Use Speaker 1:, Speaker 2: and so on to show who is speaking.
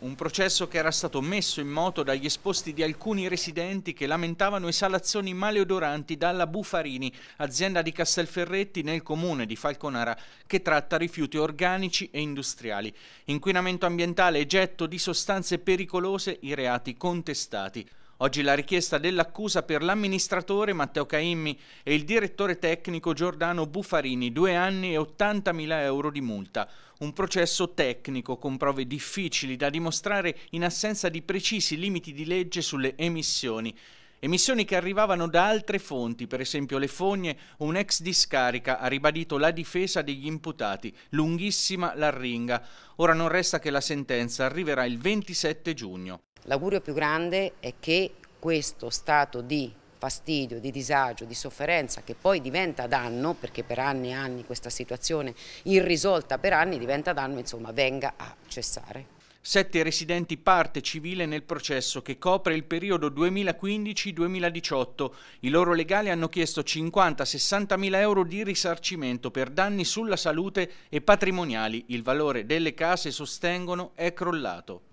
Speaker 1: un processo che era stato messo in moto dagli esposti di alcuni residenti che lamentavano esalazioni maleodoranti dalla Bufarini, azienda di Castelferretti nel comune di Falconara, che tratta rifiuti organici e industriali. Inquinamento ambientale e getto di sostanze pericolose i reati contestati. Oggi la richiesta dell'accusa per l'amministratore Matteo Caimmi e il direttore tecnico Giordano Buffarini, due anni e 80.000 euro di multa. Un processo tecnico con prove difficili da dimostrare in assenza di precisi limiti di legge sulle emissioni. Emissioni che arrivavano da altre fonti, per esempio le fogne un'ex discarica, ha ribadito la difesa degli imputati, lunghissima l'arringa. Ora non resta che la sentenza arriverà
Speaker 2: il 27 giugno. L'augurio più grande è che questo stato di fastidio, di disagio, di sofferenza che poi diventa danno, perché per anni e anni questa situazione irrisolta per anni diventa danno, insomma venga a cessare sette
Speaker 1: residenti parte civile nel processo che copre il periodo 2015-2018. I loro legali hanno chiesto 50-60 mila euro di risarcimento per danni sulla salute e patrimoniali. Il valore delle case, sostengono, è crollato.